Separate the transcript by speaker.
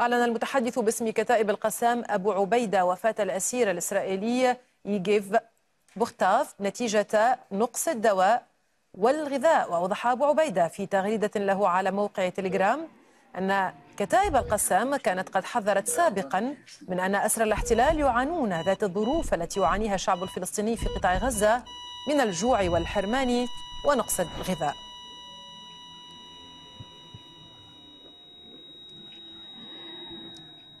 Speaker 1: أعلن المتحدث باسم كتائب القسام أبو عبيدة وفاة الأسير الإسرائيلي يجيف بوختاف نتيجة نقص الدواء والغذاء وأوضح أبو عبيدة في تغريدة له على موقع تليجرام أن كتائب القسام كانت قد حذرت سابقا من أن أسرى الاحتلال يعانون ذات الظروف التي يعانيها الشعب الفلسطيني في قطاع غزة من الجوع والحرمان ونقص الغذاء